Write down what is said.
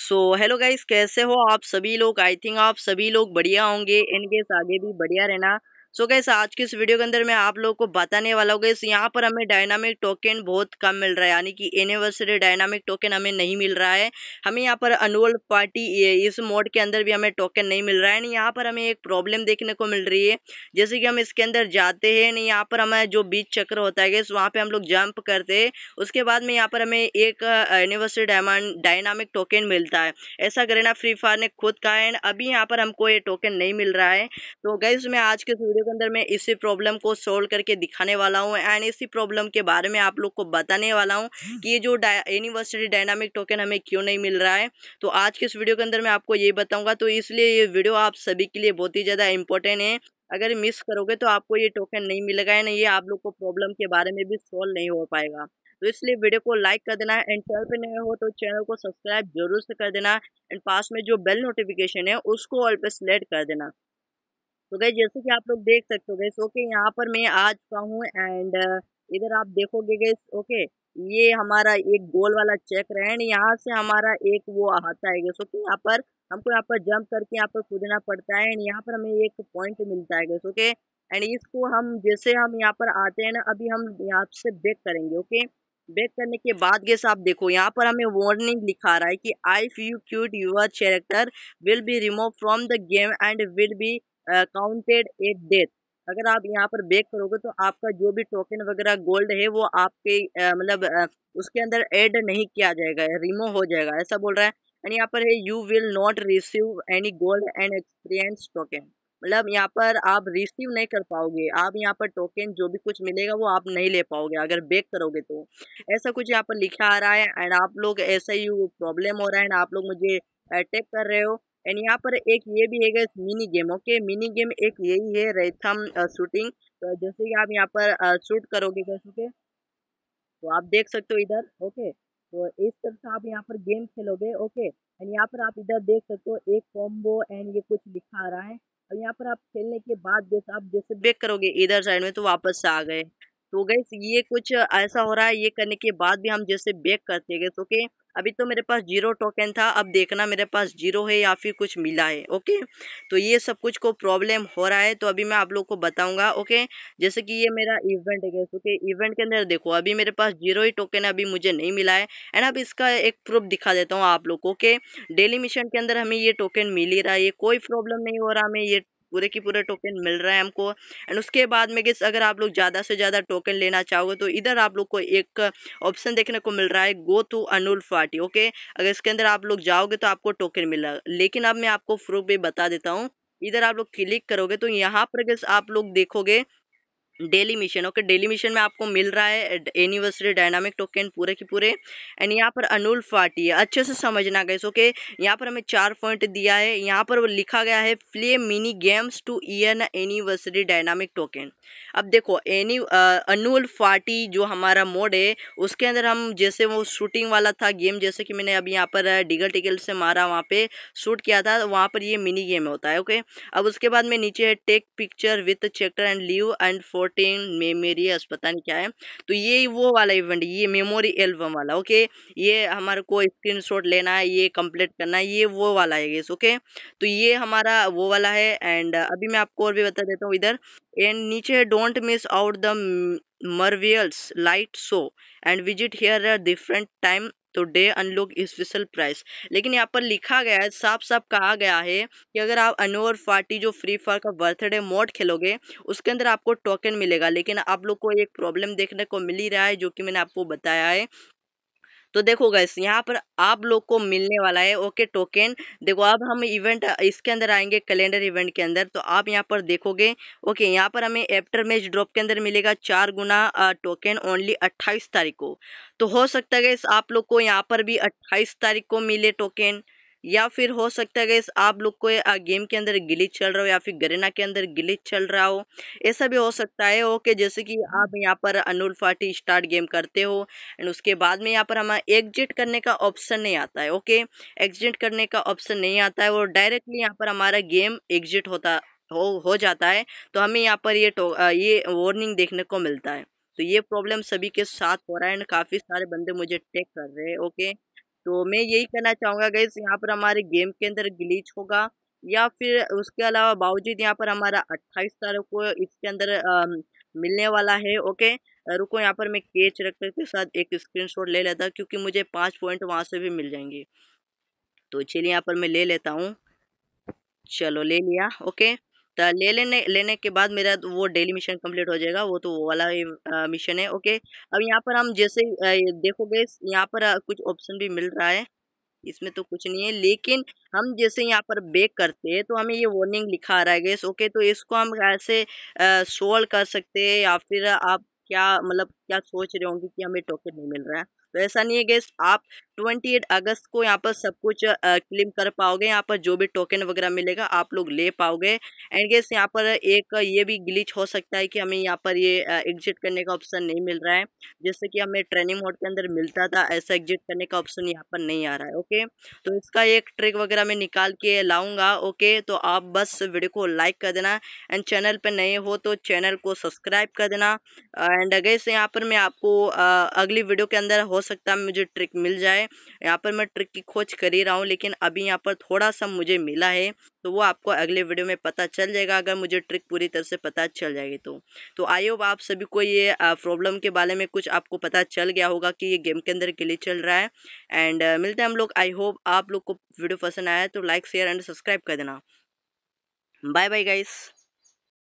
So hello guys कैसे हो आप सभी लोग आई थिंक आप सभी लोग बढ़िया होंगे इनकेस आगे भी बढ़िया रहना सो so गैस आज के इस वीडियो के अंदर मैं आप लोगों को बताने वाला हूँ गैस यहाँ पर हमें डायनामिक टोकन बहुत कम मिल रहा है यानी कि एनिवर्सरी डायनामिक टोकन हमें नहीं मिल रहा है हमें यहाँ पर अनुअल पार्टी इस मोड के अंदर भी हमें टोकन नहीं मिल रहा है नहीं यहाँ पर हमें एक प्रॉब्लम देखने को मिल रही है जैसे कि हम इसके अंदर जाते हैं नहीं यहाँ पर हमें जो बीच चक्र होता है गैस वहाँ पर हम लोग जंप करते हैं उसके बाद में यहाँ पर हमें एक एनिवर्सरी डायमंड डायनामिक टोकन मिलता है ऐसा करेना फ्री फायर ने खुद कहा है अभी यहाँ पर हमको ये टोकन नहीं मिल रहा है तो गैस मैं आज के वीडियो के अंदर मैं इसी प्रॉब्लम को सोल्व करके दिखाने वाला हूँ एंड इसी प्रॉब्लम के बारे में आप लोग को बताने वाला हूँ हम्म। कि ये जो यूनिवर्सिटी डायनामिक टोकन हमें क्यों नहीं मिल रहा है तो आज के इस वीडियो के अंदर मैं आपको ये बताऊँगा तो इसलिए ये वीडियो आप सभी के लिए बहुत ही ज़्यादा इंपॉर्टेंट है अगर मिस करोगे तो आपको ये टोकन नहीं मिलेगा या नहीं ये आप लोग को प्रॉब्लम के बारे में भी सॉल्व नहीं हो पाएगा तो इसलिए वीडियो को लाइक कर देना एंड चैनल पर नए हो तो चैनल को सब्सक्राइब जरूर से कर देना एंड पास में जो बेल नोटिफिकेशन है उसको ऑल पे सिलेक्ट कर देना तो गई जैसे कि आप लोग देख सकते हो गई ओके यहाँ पर मैं आ चुका हूँ एंड इधर आप देखोगे गई ओके ये हमारा एक गोल वाला चेक एंड यहाँ से हमारा एक वो आता है गैस ओके यहाँ पर हमको यहाँ पर जंप करके यहाँ पर कूदना पड़ता है एंड यहाँ पर हमें एक पॉइंट मिलता है गैस ओके एंड इसको हम जैसे हम यहाँ पर आते हैं ना अभी हम यहाँ से बेक करेंगे ओके बेक करने के बाद गैस आप देखो यहाँ पर हमें वार्निंग लिखा रहा है कि I you cute your character will be remove from the game and will be counted at death अगर आप यहाँ पर बेक करोगे तो आपका जो भी टोकन वगैरह गोल्ड है वो आपके मतलब उसके अंदर ऐड नहीं किया जाएगा रिमूव हो जाएगा ऐसा बोल रहा है एंड यहाँ पर है you will not receive any gold and experience token मतलब यहाँ पर आप रिसीव नहीं कर पाओगे आप यहाँ पर टोकन जो भी कुछ मिलेगा वो आप नहीं ले पाओगे अगर बेक करोगे तो ऐसा कुछ यहाँ पर लिखा आ रहा है एंड आप लोग ऐसा ही प्रॉब्लम हो रहा है एंड आप लोग मुझे अटैक कर रहे हो एंड यहाँ पर एक ये भी है guess mini game okay mini game एक यही है रेथम शूटिंग तो जैसे कि आप यहाँ पर शूट uh, करोगे गैस ओके तो आप देख सकते हो इधर ओके तो इस तरह से आप यहाँ पर गेम खेलोगे ओके एंड यहाँ पर आप इधर देख सकते हो एक कॉम्बो एंड ये कुछ लिखा आ रहा है और यहाँ पर आप खेलने के बाद जैसे आप जैसे बेक करोगे इधर साइड में तो वापस आ गए तो गैस ये कुछ ऐसा हो रहा है ये करने के बाद भी हम जैसे बेक करते गैस ओके अभी तो मेरे पास जीरो टोकन था अब देखना मेरे पास जीरो है या फिर कुछ मिला है ओके तो ये सब कुछ को प्रॉब्लम हो रहा है तो अभी मैं आप लोग को बताऊंगा ओके जैसे कि ये मेरा इवेंट है गैस ओके इवेंट के अंदर देखो अभी मेरे पास जीरो ही टोकन है अभी मुझे नहीं मिला है एंड अब इसका एक प्रूफ दिखा देता हूँ आप लोग को ओके डेली मिशन के अंदर हमें ये टोकन मिल ही रहा है कोई प्रॉब्लम नहीं हो रहा हमें ये पूरे के पूरे टोकन मिल रहे हैं हमको एंड उसके बाद में गेस अगर आप लोग ज़्यादा से ज़्यादा टोकन लेना चाहोगे तो इधर आप लोग को एक ऑप्शन देखने को मिल रहा है गो टू अनुल फाटी ओके अगर इसके अंदर आप लोग जाओगे तो आपको टोकन मिल लेकिन अब मैं आपको प्रूफ भी बता देता हूँ इधर आप लोग क्लिक करोगे तो यहाँ पर गेस आप लोग देखोगे daily mission okay daily mission में आपको मिल रहा है एनिवर्सरी डायनामिक टोकन पूरे के पूरे एंड यहाँ पर अनुल फाटी है अच्छे से समझना गए ओके यहाँ पर हमें चार पॉइंट दिया है यहाँ पर लिखा गया है play mini games to earn anniversary dynamic token अब देखो एनी अनुल फाटी जो हमारा मोड है उसके अंदर हम जैसे वो शूटिंग वाला था गेम जैसे कि मैंने अभी यहाँ पर डिगल टिकल से मारा वहाँ पर शूट किया था वहाँ पर ये मिनी गेम होता है ओके अब उसके बाद में नीचे है take picture with chapter and leave and four fourteen memory अस्पताल क्या है तो ये वो वाला इवेंट ये मेमोरी एल्बम वाला ओके ये हमारे को स्क्रीन लेना है ये कम्प्लीट करना है ये वो वाला है गेस ओके तो ये हमारा वो वाला है एंड अभी मैं आपको और भी बता देता हूँ इधर एंड नीचे don't miss out the marvellous light show and visit here different time to day unlock special price लेकिन यहाँ पर लिखा गया है साफ साफ कहा गया है कि अगर आप अनो फार्टी जो फ्री फायर का बर्थडे मोड खेलोगे उसके अंदर आपको टोकन मिलेगा लेकिन आप लोग को एक प्रॉब्लम देखने को मिल ही रहा है जो कि मैंने आपको बताया है तो देखो गैस यहाँ पर आप लोग को मिलने वाला है ओके टोकन देखो अब हम इवेंट इसके अंदर आएंगे कैलेंडर इवेंट के अंदर तो आप यहाँ पर देखोगे ओके यहाँ पर हमें एफ्टर मैच ड्रॉप के अंदर मिलेगा चार गुना टोकन ओनली अट्ठाईस तारीख को तो हो सकता है गैस आप लोग को यहाँ पर भी अट्ठाईस तारीख को मिले टोकन या फिर हो सकता है गैस आप लोग को गेम के अंदर गिलीच चल रहा हो या फिर गरेना के अंदर गिलीच चल रहा हो ऐसा भी हो सकता है ओके जैसे कि आप यहाँ पर अनुल फाटी स्टार्ट गेम करते हो एंड उसके बाद में यहाँ पर हमारा एग्जिट करने का ऑप्शन नहीं आता है ओके एग्जिट करने का ऑप्शन नहीं आता है और डायरेक्टली यहाँ पर हमारा गेम एग्जिट होता हो हो जाता है तो हमें यहाँ पर ये ये वार्निंग देखने को मिलता है तो ये प्रॉब्लम सभी के साथ हो रहा है एंड काफ़ी सारे बंदे मुझे टेक कर रहे हैं ओके तो मैं यही कहना चाहूँगा गई यहाँ पर हमारे गेम के अंदर ग्लीच होगा या फिर उसके अलावा बावजूद यहाँ पर हमारा अट्ठाईस तारीख को इसके अंदर आ, मिलने वाला है ओके रुको यहाँ पर मैं केच रखकर के साथ एक स्क्रीनशॉट ले लेता क्योंकि मुझे पाँच पॉइंट वहाँ से भी मिल जाएंगे तो चलिए यहाँ पर मैं ले लेता हूँ चलो ले लिया ओके तो ले लेने लेने के बाद मेरा तो वो डेली मिशन कंप्लीट हो जाएगा वो तो वो वाला मिशन है ओके अब यहाँ पर हम जैसे देखोगे यहाँ पर कुछ ऑप्शन भी मिल रहा है इसमें तो कुछ नहीं है लेकिन हम जैसे यहाँ पर बेक करते हैं तो हमें ये वार्निंग लिखा आ रहा है गैस ओके तो इसको हम ऐसे सोल्व कर सकते हैं या फिर आप क्या मतलब क्या सोच रहे होंगे कि हमें टोकन नहीं मिल रहा है तो ऐसा नहीं है गैस आप ट्वेंटी एट अगस्त को यहाँ पर सब कुछ क्लेम कर पाओगे यहाँ पर जो भी टोकन वगैरह मिलेगा आप लोग ले पाओगे एंड गेस यहाँ पर एक ये भी ग्लिच हो सकता है कि हमें यहाँ पर ये एग्जिट करने का ऑप्शन नहीं मिल रहा है जैसे कि हमें ट्रेनिंग मोड के अंदर मिलता था ऐसा एग्जिट करने का ऑप्शन यहाँ पर नहीं आ रहा है ओके तो इसका एक ट्रिक वगैरह मैं निकाल के लाऊंगा ओके तो आप बस वीडियो को लाइक कर देना एंड चैनल पर नए हो तो चैनल को सब्सक्राइब कर देना एंड अगेस यहाँ पर मैं आपको अगली वीडियो के अंदर हो सकता है मुझे ट्रिक मिल जाए यहाँ पर मैं ट्रिक की खोज कर ही रहा हूँ लेकिन अभी यहाँ पर थोड़ा सा मुझे मिला है तो वो आपको अगले वीडियो में पता चल जाएगा अगर मुझे ट्रिक पूरी तरह से पता चल जाएगी तो तो आई होप आप सभी को ये प्रॉब्लम के बारे में कुछ आपको पता चल गया होगा कि ये गेम के अंदर के लिए चल रहा है एंड मिलते हैं हम लोग आई होप आप लोग को वीडियो पसंद आया तो लाइक शेयर एंड सब्सक्राइब कर देना बाय बाय गाइस